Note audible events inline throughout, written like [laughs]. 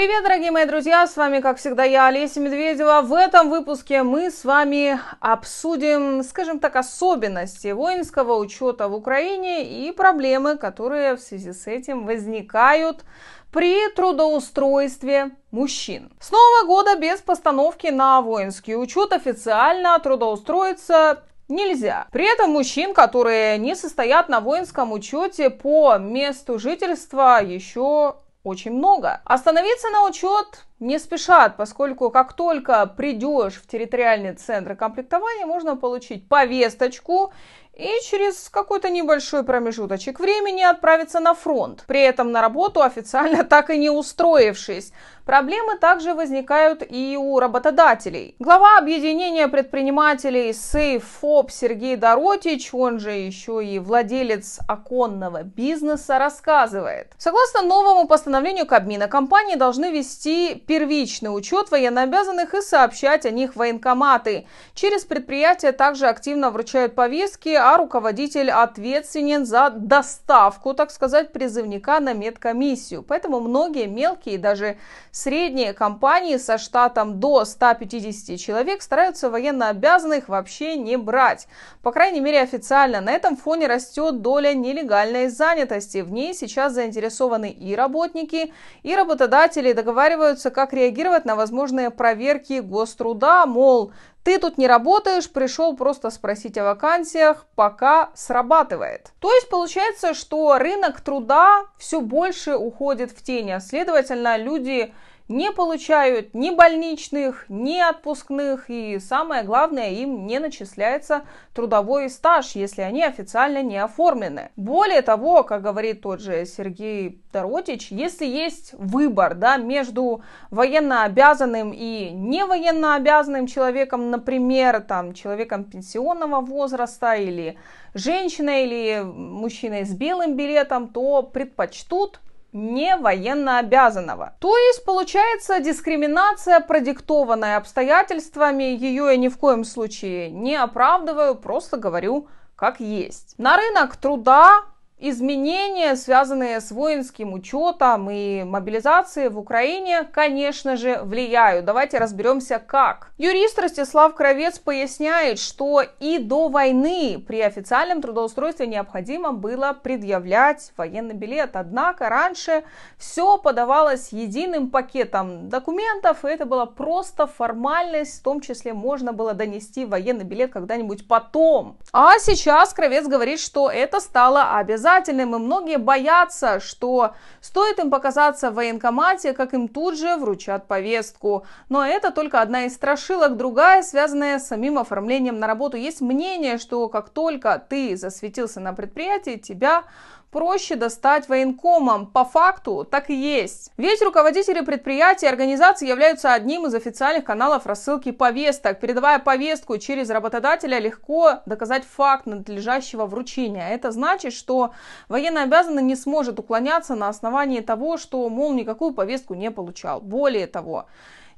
Привет, дорогие мои друзья! С вами, как всегда, я, Олеся Медведева. В этом выпуске мы с вами обсудим, скажем так, особенности воинского учета в Украине и проблемы, которые в связи с этим возникают при трудоустройстве мужчин. С Нового года без постановки на воинский учет официально трудоустроиться нельзя. При этом мужчин, которые не состоят на воинском учете по месту жительства, еще очень много. Остановиться а на учет не спешат, поскольку как только придешь в территориальный центр комплектования, можно получить повесточку и через какой-то небольшой промежуточек времени отправиться на фронт, при этом на работу официально [laughs] так и не устроившись. Проблемы также возникают и у работодателей. Глава объединения предпринимателей SafeFob Сергей Доротич, он же еще и владелец оконного бизнеса, рассказывает. Согласно новому постановлению Кабмина, компании должны вести первичный учет военнообязанных и сообщать о них военкоматы. Через предприятие также активно вручают повестки о а руководитель ответственен за доставку, так сказать, призывника на медкомиссию. Поэтому многие мелкие и даже средние компании со штатом до 150 человек стараются военнообязанных вообще не брать. По крайней мере официально. На этом фоне растет доля нелегальной занятости. В ней сейчас заинтересованы и работники, и работодатели договариваются, как реагировать на возможные проверки гоструда, мол, ты тут не работаешь, пришел просто спросить о вакансиях, пока срабатывает. То есть получается, что рынок труда все больше уходит в тени, а, следовательно, люди не получают ни больничных, ни отпускных, и самое главное, им не начисляется трудовой стаж, если они официально не оформлены. Более того, как говорит тот же Сергей Доротич, если есть выбор да, между военнообязанным и невоеннообязанным человеком, например, там, человеком пенсионного возраста или женщиной или мужчиной с белым билетом, то предпочтут не военно обязанного. То есть получается дискриминация, продиктованная обстоятельствами, ее я ни в коем случае не оправдываю, просто говорю как есть. На рынок труда Изменения, связанные с воинским учетом и мобилизацией в Украине, конечно же, влияют. Давайте разберемся, как. Юрист Ростислав Кровец поясняет, что и до войны при официальном трудоустройстве необходимо было предъявлять военный билет. Однако раньше все подавалось единым пакетом документов, и это была просто формальность, в том числе можно было донести военный билет когда-нибудь потом. А сейчас Кровец говорит, что это стало обязательным обязательным, и многие боятся, что стоит им показаться в военкомате, как им тут же вручат повестку. Но это только одна из страшилок, другая, связанная с самим оформлением на работу. Есть мнение, что как только ты засветился на предприятии, тебя проще достать военкомом, По факту так и есть. Ведь руководители предприятий и организаций являются одним из официальных каналов рассылки повесток. Передавая повестку через работодателя, легко доказать факт надлежащего вручения. Это значит, что военный военнообязанный не сможет уклоняться на основании того, что, мол, никакую повестку не получал. Более того,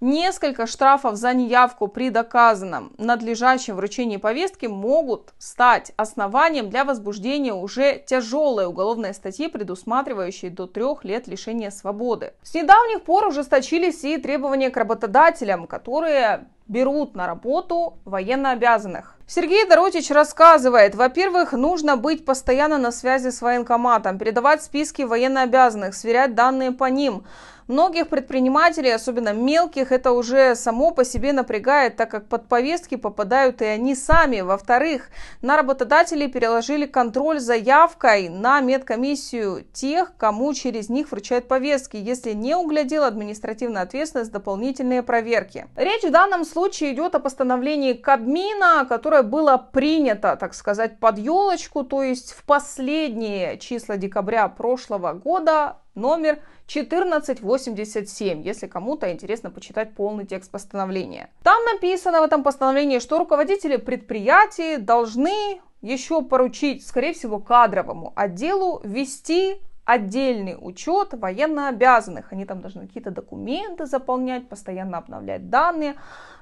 Несколько штрафов за неявку при доказанном надлежащем вручении повестки могут стать основанием для возбуждения уже тяжелой уголовной статьи, предусматривающей до трех лет лишения свободы. С недавних пор ужесточились и требования к работодателям, которые берут на работу военнообязанных. Сергей Доротич рассказывает, во-первых, нужно быть постоянно на связи с военкоматом, передавать списки военнообязанных, сверять данные по ним. Многих предпринимателей, особенно мелких, это уже само по себе напрягает, так как под повестки попадают и они сами. Во-вторых, на работодателей переложили контроль за явкой на медкомиссию тех, кому через них вручают повестки. Если не углядел, административная ответственность, дополнительные проверки. Речь в данном случае случае идет о постановлении Кабмина, которое было принято, так сказать, под елочку, то есть в последние числа декабря прошлого года, номер 1487, если кому-то интересно почитать полный текст постановления. Там написано в этом постановлении, что руководители предприятий должны еще поручить, скорее всего, кадровому отделу вести отдельный учет военнообязанных. Они там должны какие-то документы заполнять, постоянно обновлять данные.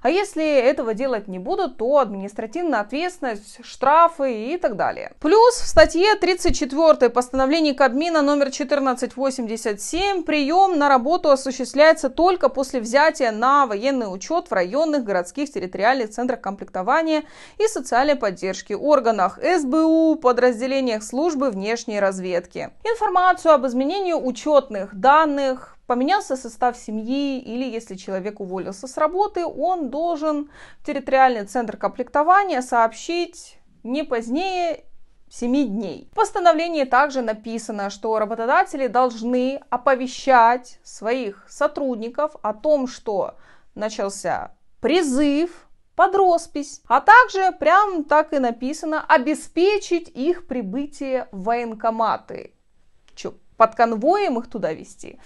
А если этого делать не будут, то административная ответственность, штрафы и так далее. Плюс в статье 34 постановления Кабмина номер 1487 прием на работу осуществляется только после взятия на военный учет в районных, городских, территориальных центрах комплектования и социальной поддержки органах СБУ, подразделениях службы внешней разведки. Информация информацию об изменении учетных данных, поменялся состав семьи или если человек уволился с работы, он должен в территориальный центр комплектования сообщить не позднее 7 дней. В постановлении также написано, что работодатели должны оповещать своих сотрудников о том, что начался призыв под роспись, а также прям так и написано обеспечить их прибытие в военкоматы Че, под конвоем их туда вести?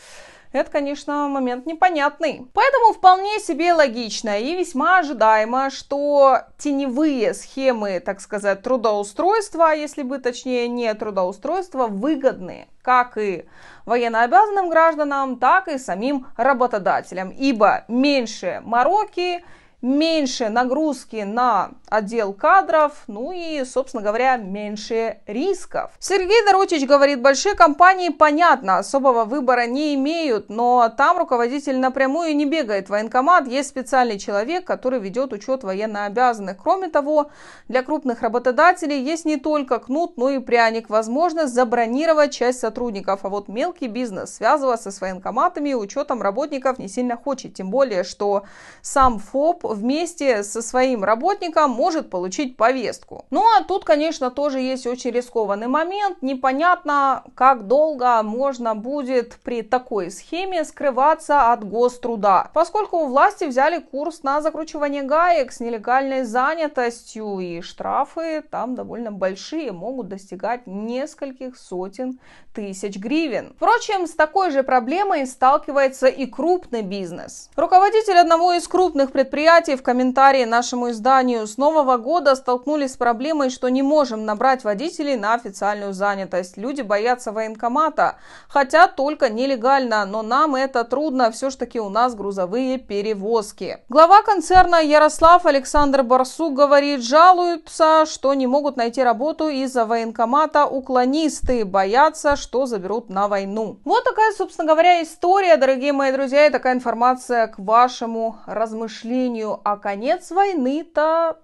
Это, конечно, момент непонятный. Поэтому вполне себе логично и весьма ожидаемо, что теневые схемы, так сказать, трудоустройства, а если бы точнее не трудоустройства, выгодны как и военнообязанным гражданам, так и самим работодателям, ибо меньше мороки, меньше нагрузки на отдел кадров, ну и, собственно говоря, меньше рисков. Сергей Доротич говорит, большие компании, понятно, особого выбора не имеют, но там руководитель напрямую не бегает в военкомат, есть специальный человек, который ведет учет военнообязанных. Кроме того, для крупных работодателей есть не только кнут, но и пряник, возможность забронировать часть сотрудников, а вот мелкий бизнес связываться с военкоматами и учетом работников не сильно хочет, тем более, что сам ФОП вместе со своим работником может получить повестку. Ну а тут, конечно, тоже есть очень рискованный момент. Непонятно, как долго можно будет при такой схеме скрываться от гоструда, поскольку у власти взяли курс на закручивание гаек с нелегальной занятостью и штрафы там довольно большие, могут достигать нескольких сотен тысяч гривен. Впрочем, с такой же проблемой сталкивается и крупный бизнес. Руководитель одного из крупных предприятий кстати, в комментарии нашему изданию с нового года столкнулись с проблемой, что не можем набрать водителей на официальную занятость. Люди боятся военкомата, хотя только нелегально, но нам это трудно, все ж таки у нас грузовые перевозки. Глава концерна Ярослав Александр Барсук говорит, жалуются, что не могут найти работу из-за военкомата уклонисты, боятся, что заберут на войну. Вот такая, собственно говоря, история, дорогие мои друзья, и такая информация к вашему размышлению а конец войны-то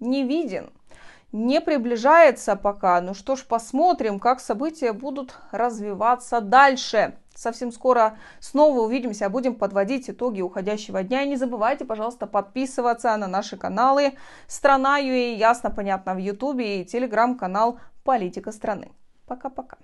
не виден, не приближается пока. Ну что ж, посмотрим, как события будут развиваться дальше. Совсем скоро снова увидимся, будем подводить итоги уходящего дня. И не забывайте, пожалуйста, подписываться на наши каналы страна «Страна.ua», «Ясно, понятно» в Ютубе и телеграм-канал «Политика страны». Пока-пока.